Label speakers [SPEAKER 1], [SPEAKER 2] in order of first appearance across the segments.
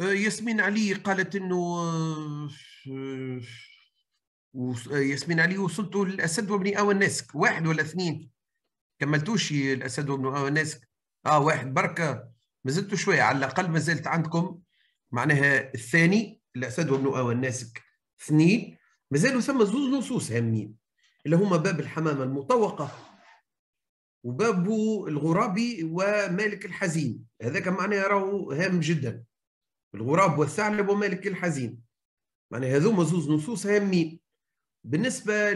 [SPEAKER 1] آه، ياسمين علي قالت انه آه،
[SPEAKER 2] آه، ياسمين علي وصلت للاسد وابن اوى اواناسك واحد ولا اثنين كملتوش الاسد وابن اوى اواناسك اه واحد بركه ما شويه على الاقل ما زلت عندكم معناها الثاني الاسد وابن اوى اواناسك اثنين مازالوا ثم زوز نصوص هامين اللي هما باب الحمامه المطوقه وباب الغرابي ومالك الحزين هذاك معناه راهو هام جدا الغراب والثعلب ومالك الحزين معناها هذوما زوز نصوص هامين بالنسبة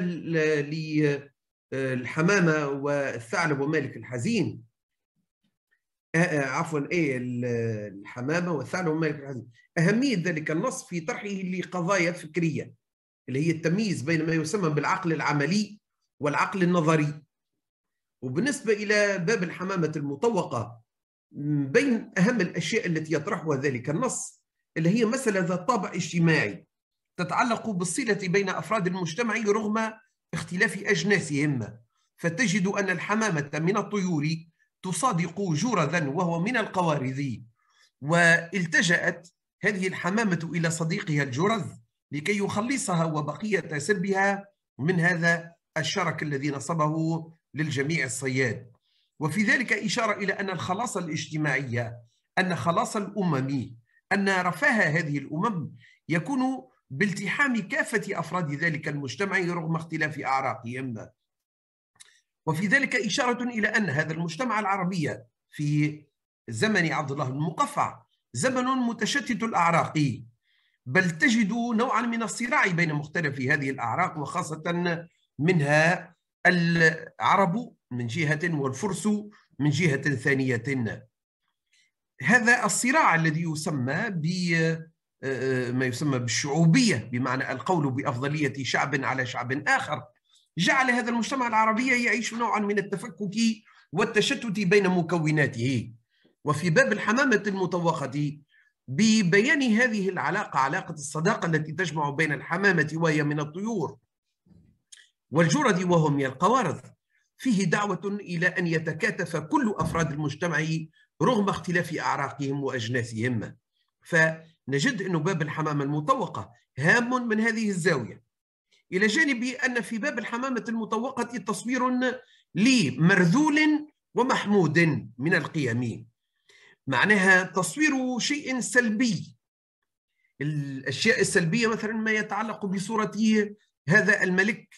[SPEAKER 2] للحمامة آه، والثعلب ومالك الحزين آه، آه، عفوا ايه الحمامة والثعلب ومالك الحزين أهمية ذلك النص في طرحه لقضايا فكرية اللي هي التمييز بين ما يسمى بالعقل العملي والعقل النظري وبالنسبة إلى باب الحمامة المطوقة بين أهم الأشياء التي يطرحها ذلك النص اللي هي مسألة ذات طابع اجتماعي تتعلق بالصلة بين أفراد المجتمع رغم اختلاف أجناسهم فتجد أن الحمامة من الطيور تصادق جرذا وهو من القوارذ والتجأت هذه الحمامة إلى صديقها الجرذ لكي يخلصها وبقية سربها من هذا الشرك الذي نصبه للجميع الصياد وفي ذلك إشارة إلى أن الخلاصة الاجتماعية أن خلاص الأمم أن رفاه هذه الأمم يكون بالتحام كافة أفراد ذلك المجتمع رغم اختلاف أعراقهم وفي ذلك إشارة إلى أن هذا المجتمع العربي في زمن عبد الله المقفع زمن متشتت الأعراق بل تجد نوعا من الصراع بين مختلف هذه الأعراق وخاصة منها العرب من جهة والفرس من جهة ثانية هذا الصراع الذي يسمى ب آه، ما يسمى بالشعوبية بمعنى القول بأفضلية شعب على شعب آخر جعل هذا المجتمع العربي يعيش نوعا من التفكك والتشتت بين مكوناته وفي باب الحمامة المطوقة ببيان هذه العلاقة علاقة الصداقة التي تجمع بين الحمامة وهي من الطيور والجرد وهم من القوارض فيه دعوة إلى أن يتكاتف كل أفراد المجتمع رغم اختلاف أعراقهم وأجناسهم فنجد أن باب الحمامة المطوقة هام من هذه الزاوية إلى جانب أن في باب الحمامة المطوقة تصوير لمرذول ومحمود من القيم معناها تصوير شيء سلبي الأشياء السلبية مثلا ما يتعلق بصورة هذا الملك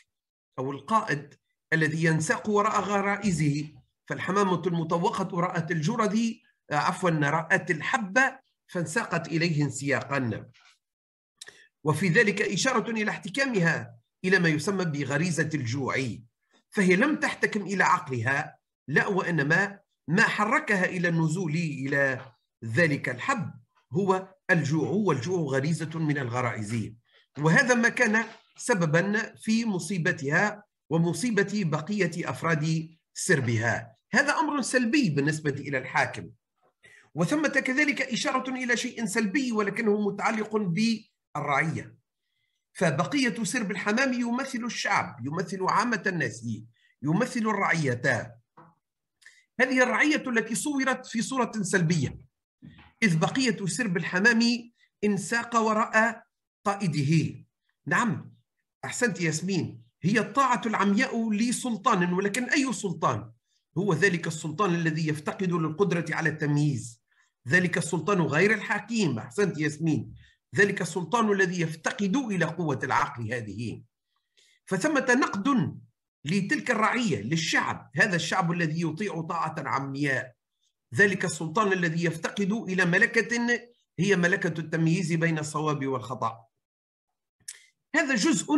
[SPEAKER 2] أو القائد الذي ينساق وراء غرائزه فالحمامة المطوقة رأت الجرد آه، عفوا رأت الحبة فانساقت إليه انسياقا وفي ذلك إشارة إلى احتكامها إلى ما يسمى بغريزة الجوع فهي لم تحتكم إلى عقلها لا وإنما ما حركها إلى النزول إلى ذلك الحب هو الجوع والجوع غريزة من الغرائز وهذا ما كان سببا في مصيبتها ومصيبة بقية أفراد سربها هذا أمر سلبي بالنسبة إلى الحاكم وثمة كذلك إشارة إلى شيء سلبي ولكنه متعلق بالرعية فبقية سرب الحمام يمثل الشعب يمثل عامة الناس يمثل الرعية هذه الرعية التي صورت في صورة سلبية إذ بقية سرب الحمام إن ساق وراء قائده نعم أحسنت ياسمين هي الطاعة العمياء لسلطان ولكن أي سلطان هو ذلك السلطان الذي يفتقد للقدرة على التمييز ذلك السلطان غير الحكيم أحسنت ياسمين ذلك السلطان الذي يفتقد إلى قوة العقل هذه فثمة نقد لتلك الرعية للشعب هذا الشعب الذي يطيع طاعة عمياء ذلك السلطان الذي يفتقد إلى ملكة هي ملكة التمييز بين الصواب والخطأ هذا جزء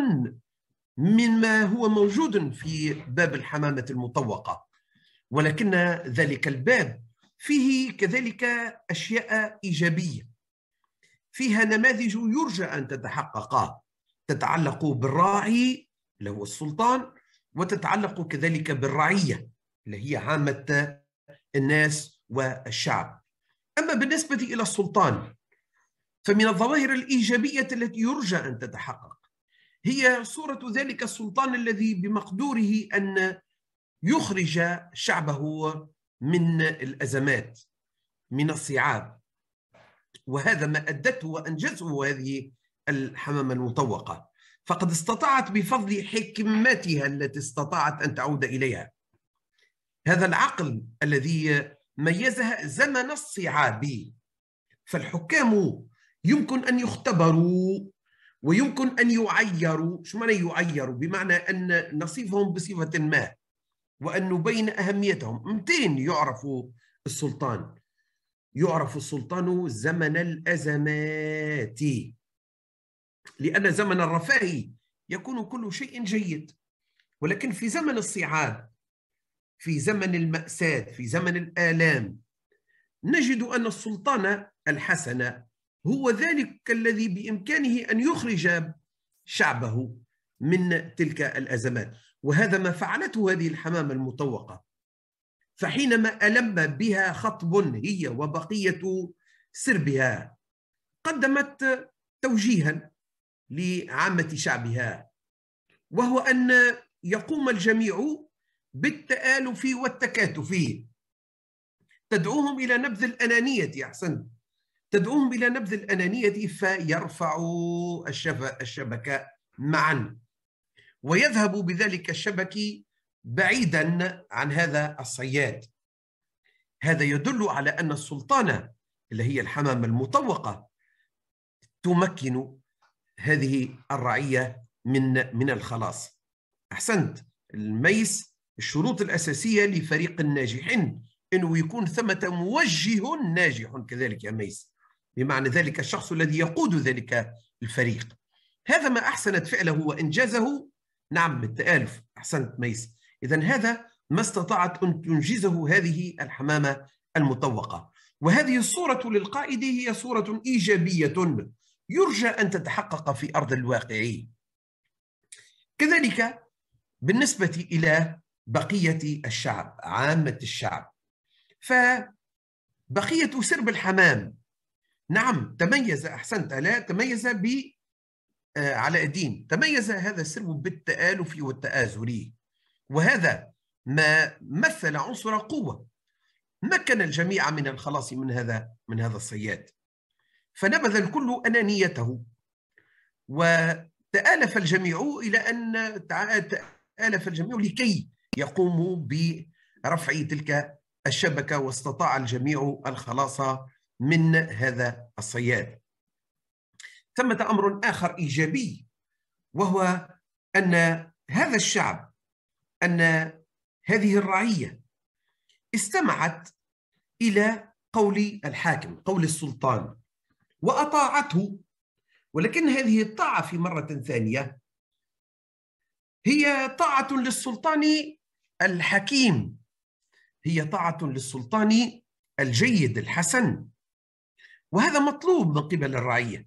[SPEAKER 2] مما هو موجود في باب الحمامة المطوقة ولكن ذلك الباب فيه كذلك أشياء إيجابية فيها نماذج يرجى أن تتحقق تتعلق بالراعي اللي هو السلطان وتتعلق كذلك بالرعية اللي هي عامة الناس والشعب أما بالنسبة إلى السلطان فمن الظواهر الإيجابية التي يرجى أن تتحقق هي صورة ذلك السلطان الذي بمقدوره أن يخرج شعبه من الأزمات من الصعاب وهذا ما أدته وأنجزه هذه الحمامة المطوقة فقد استطاعت بفضل حكمتها التي استطاعت أن تعود إليها هذا العقل الذي ميزها زمن الصعاب فالحكام يمكن أن يختبروا ويمكن أن يعيروا شو معنى يعيروا بمعنى أن نصيفهم بصفة ما وأن نبين أهميتهم متين يعرفوا السلطان يعرف السلطان زمن الأزمات لأن زمن الرفاه يكون كل شيء جيد ولكن في زمن الصعاب في زمن المأساة في زمن الآلام نجد أن السلطان الحسن هو ذلك الذي بامكانه ان يخرج شعبه من تلك الازمات وهذا ما فعلته هذه الحمامه المطوقه فحينما الم بها خطب هي وبقيه سربها قدمت توجيها لعامه شعبها وهو ان يقوم الجميع بالتالف والتكاتف تدعوهم الى نبذ الانانيه احسنت تدعوهم إلى نبذ الأنانية فيرفعوا الشبكة معا ويذهب بذلك الشبك بعيدا عن هذا الصياد هذا يدل على أن السلطانه اللي هي الحمامة المطوقة تمكن هذه الرعية من من الخلاص أحسنت الميس الشروط الأساسية لفريق الناجحين أنه يكون ثمة موجه ناجح كذلك يا ميس بمعنى ذلك الشخص الذي يقود ذلك الفريق هذا ما أحسنت فعله وإنجازه نعم بالتآلف أحسنت ميس إذا هذا ما استطاعت أن تنجزه هذه الحمامة المطوقة وهذه الصورة للقائد هي صورة إيجابية يرجى أن تتحقق في أرض الواقع كذلك بالنسبة إلى بقية الشعب عامة الشعب فبقية سرب الحمام نعم تميز أحسنت ألا تميز ب آه، علاء تميز هذا السرب بالتآلف والتآزر وهذا ما مثل عنصر قوة مكن الجميع من الخلاص من هذا من هذا الصياد فنبذ الكل أنانيته وتآلف الجميع إلى أن تآلف الجميع لكي يقوموا برفع تلك الشبكة واستطاع الجميع الخلاص من هذا الصياد ثمة أمر آخر إيجابي وهو أن هذا الشعب أن هذه الرعية استمعت إلى قول الحاكم قول السلطان وأطاعته ولكن هذه الطاعة في مرة ثانية هي طاعة للسلطان الحكيم هي طاعة للسلطان الجيد الحسن وهذا مطلوب من قبل الرعية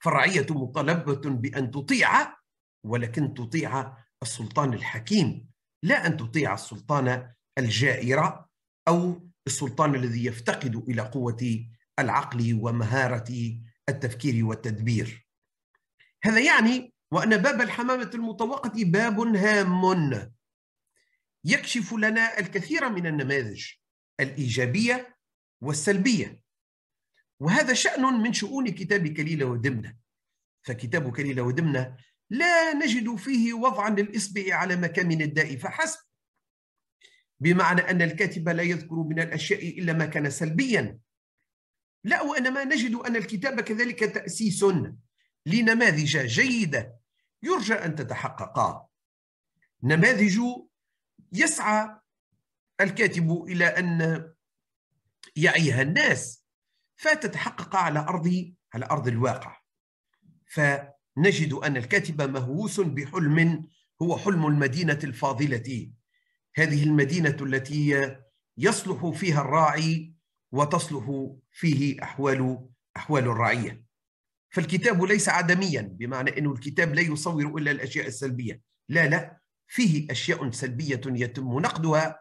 [SPEAKER 2] فالرعية مطالبة بأن تطيع ولكن تطيع السلطان الحكيم لا أن تطيع السلطان الجائر أو السلطان الذي يفتقد إلى قوة العقل ومهارة التفكير والتدبير هذا يعني وأن باب الحمامة المطوقة باب هام يكشف لنا الكثير من النماذج الإيجابية والسلبية وهذا شأن من شؤون كتاب كليلة ودمنة فكتاب كليلة ودمنة لا نجد فيه وضعا للإصبع على مكامن الداء فحسب بمعنى أن الكاتب لا يذكر من الأشياء إلا ما كان سلبيا لا وإنما نجد أن الكتاب كذلك تأسيس لنماذج جيدة يرجى أن تتحقق نماذج يسعى الكاتب إلى أن يعيها الناس فتتحقق على أرض على أرض الواقع فنجد أن الكاتب مهووس بحلم هو حلم المدينة الفاضلة هذه المدينة التي يصلح فيها الراعي وتصلح فيه أحوال أحوال الرعية فالكتاب ليس عدميا بمعنى أن الكتاب لا يصور إلا الأشياء السلبية لا لا فيه أشياء سلبية يتم نقدها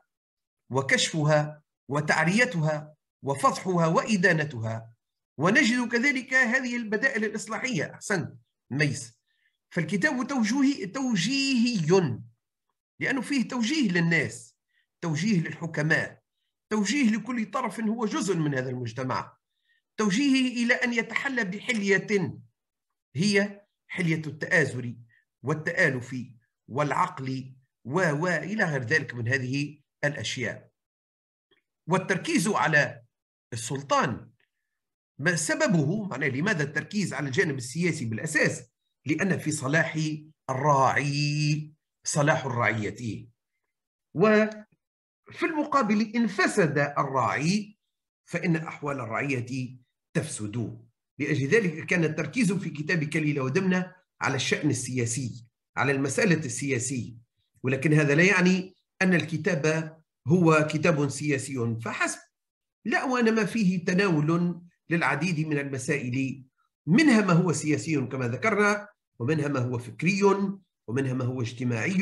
[SPEAKER 2] وكشفها وتعريتها وفضحها وإدانتها ونجد كذلك هذه البدائل الإصلاحية أحسنت ميس فالكتاب توجيهي, توجيهي لأنه فيه توجيه للناس توجيه للحكماء توجيه لكل طرف هو جزء من هذا المجتمع توجيه إلى أن يتحلى بحلية هي حلية التآزر والتآلف والعقل و إلى غير ذلك من هذه الأشياء والتركيز على السلطان ما سببه معناه لماذا التركيز على الجانب السياسي بالأساس لأن في صلاح الراعي صلاح الرعية وفي المقابل إن فسد الراعي فإن أحوال الرعية تفسد لأجل ذلك كان التركيز في كتاب كليلة ودمنة على الشأن السياسي على المسألة السياسية ولكن هذا لا يعني أن الكتاب هو كتاب سياسي فحسب لا وانما فيه تناول للعديد من المسائل منها ما هو سياسي كما ذكرنا ومنها ما هو فكري ومنها ما هو اجتماعي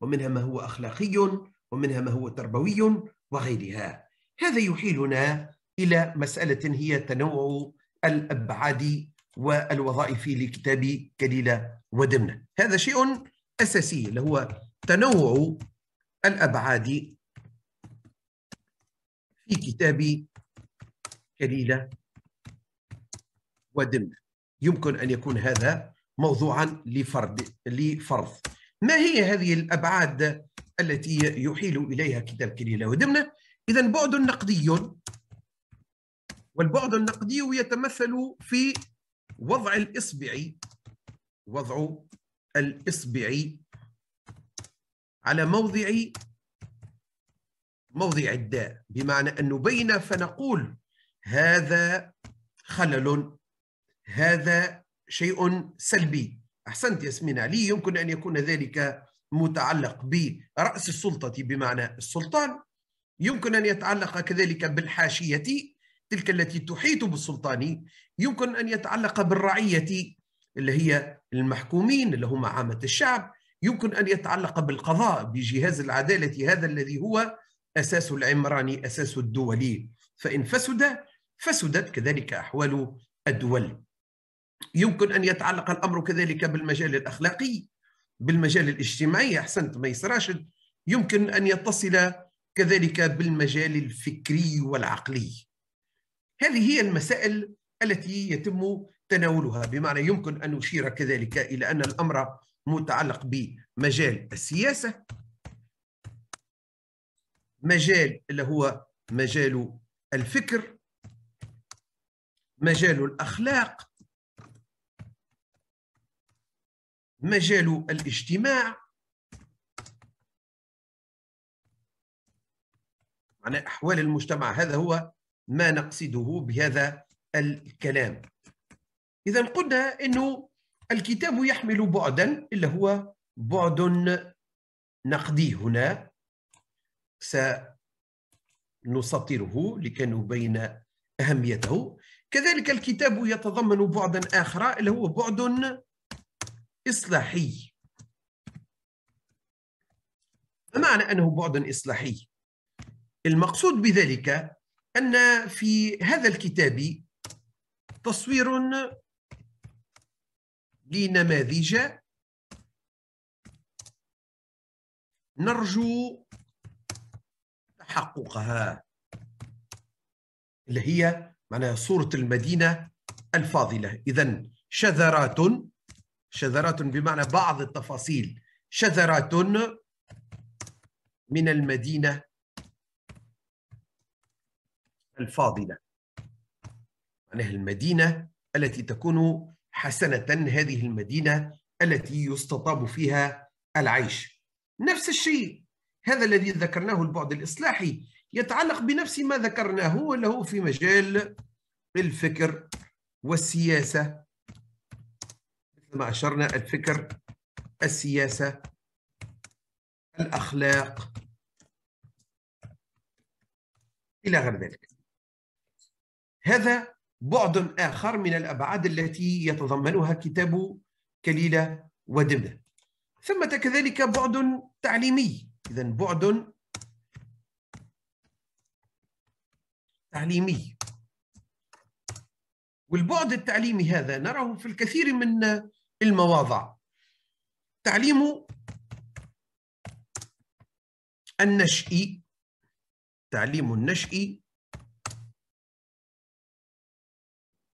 [SPEAKER 2] ومنها ما هو اخلاقي ومنها ما هو تربوي وغيرها هذا يحيلنا الى مساله هي تنوع الابعاد والوظائف لكتاب كليله ودمنه هذا شيء اساسي اللي هو تنوع الابعاد في كتابي كليلة ودم يمكن أن يكون هذا موضوعا لفرد لفرض ما هي هذه الأبعاد التي يحيل إليها كتاب كليلة ودمنة إذا بعد نقدي والبعد النقدي يتمثل في وضع الإصبع وضع الإصبع على موضع موضع الداء بمعنى أن نبين فنقول هذا خلل هذا شيء سلبي أحسنت ياسمين علي يمكن أن يكون ذلك متعلق برأس السلطة بمعنى السلطان يمكن أن يتعلق كذلك بالحاشية تلك التي تحيط بالسلطان يمكن أن يتعلق بالرعية اللي هي المحكومين اللي هم عامة الشعب يمكن أن يتعلق بالقضاء بجهاز العدالة هذا الذي هو أساس العمراني أساس الدولي فإن فسد فسدت كذلك أحوال الدول يمكن أن يتعلق الأمر كذلك بالمجال الأخلاقي بالمجال الاجتماعي أحسنت ميس راشد يمكن أن يتصل كذلك بالمجال الفكري والعقلي هذه هي المسائل التي يتم تناولها بمعنى يمكن أن نشير كذلك إلى أن الأمر متعلق بمجال السياسة مجال اللي هو مجال الفكر
[SPEAKER 1] مجال الأخلاق مجال الاجتماع
[SPEAKER 2] معنى أحوال المجتمع هذا هو ما نقصده بهذا الكلام إذا قلنا أنه الكتاب يحمل بعدا اللي هو بعد نقدي هنا سنسطره نبين أهميته كذلك الكتاب يتضمن بعدا آخر اللي هو بعد إصلاحي ما معنى أنه بعد إصلاحي؟ المقصود بذلك أن في هذا الكتاب
[SPEAKER 1] تصوير لنماذج نرجو حقوقها اللي هي معناها صورة
[SPEAKER 2] المدينة الفاضلة إذا شذرات شذرات بمعنى بعض التفاصيل شذرات من المدينة الفاضلة معناها المدينة التي تكون حسنة هذه المدينة التي يستطاب فيها العيش نفس الشيء هذا الذي ذكرناه البعد الإصلاحي يتعلق بنفس ما ذكرناه له في مجال الفكر والسياسة مثل ما أشرنا الفكر
[SPEAKER 1] السياسة الأخلاق إلى غير ذلك هذا
[SPEAKER 2] بعد آخر من الأبعاد التي يتضمنها كتاب كليلة ودمنة ثمة كذلك بعد تعليمي إذا بعد تعليمي والبعد التعليمي هذا نراه في الكثير من المواضع
[SPEAKER 1] تعليم النشئ تعليم النشئ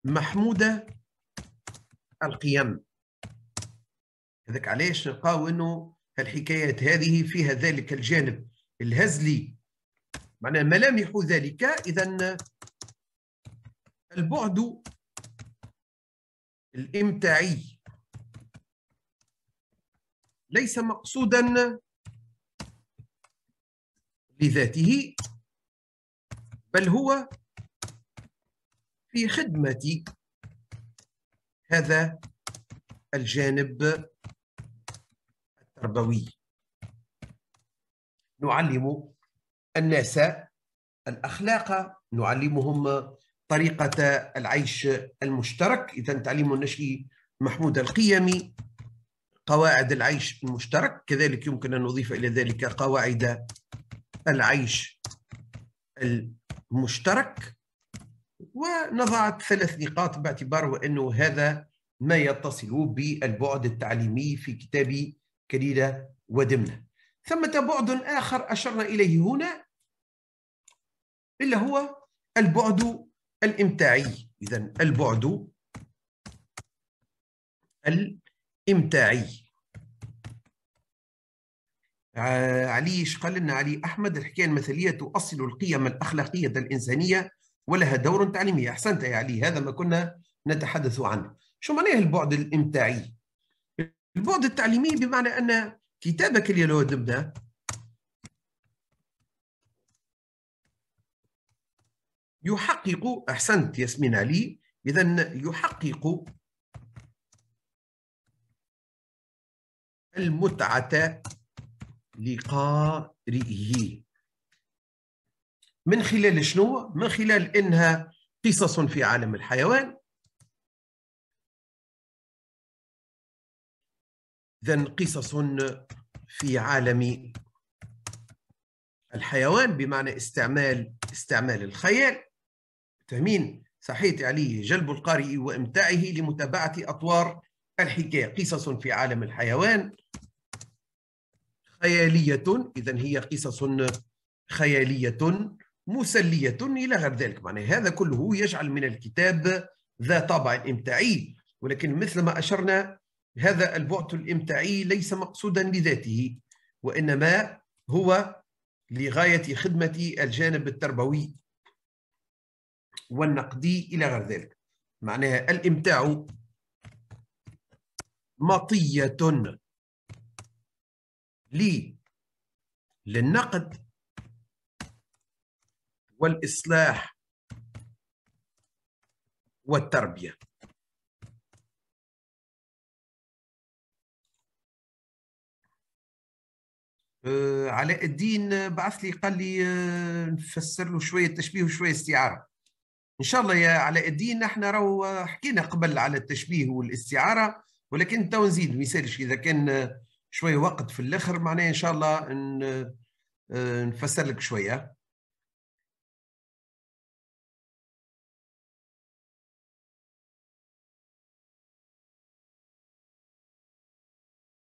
[SPEAKER 1] محمودة القيم
[SPEAKER 2] هذاك علاش نلقاو انه الحكايات هذه فيها ذلك الجانب الهزلي معناه ملامح ذلك إذا البعد الإمتاعي ليس مقصودا لذاته بل هو في خدمة هذا الجانب التربوي نعلم الناس الأخلاق نعلمهم طريقة العيش المشترك إذا تعليم النشء محمود القيمي قواعد العيش المشترك كذلك يمكن أن نضيف إلى ذلك قواعد العيش المشترك ونضعت ثلاث نقاط باعتبار أنه هذا ما يتصل بالبعد التعليمي في كتاب كليلة ودمنة ثمة بعد آخر أشرنا إليه هنا إلا هو البعد الإمتاعي إذا البعد الإمتاعي علي قال لنا علي أحمد الحكاية المثلية تؤصل القيم الأخلاقية الإنسانية ولها دور تعليمي أحسنت يا علي هذا ما كنا نتحدث عنه شو معناه البعد الإمتاعي البعد التعليمي بمعنى أن كتابك اللي لو تبدا
[SPEAKER 1] يحقق أحسنت ياسمين علي إذا يحقق
[SPEAKER 2] المتعة لقارئه
[SPEAKER 1] من خلال شنو؟ من خلال إنها قصص في عالم الحيوان إذا قصص في عالم الحيوان
[SPEAKER 2] بمعنى استعمال استعمال الخيال تهمين صحيت عليه جلب القارئ وامتاعه لمتابعه اطوار الحكايه قصص في عالم الحيوان خياليه اذا هي قصص خياليه مسليه الى غير ذلك معنى هذا كله يجعل من الكتاب ذا طابع امتاعي ولكن مثل ما اشرنا هذا البعد الإمتاعي ليس مقصودا لذاته وإنما هو لغاية خدمة الجانب التربوي والنقدي إلى غير ذلك معناها الإمتاع مطية
[SPEAKER 1] لي للنقد والإصلاح والتربية آه، علاء الدين آه، بعث لي قال
[SPEAKER 2] لي آه، نفسر له شويه تشبيه وشويه استعاره ان شاء الله يا علاء الدين احنا راهو حكينا قبل على التشبيه والاستعاره ولكن تو نزيد ما يسالش اذا
[SPEAKER 1] كان شويه وقت في الاخر معناه ان شاء الله نفسر لك شويه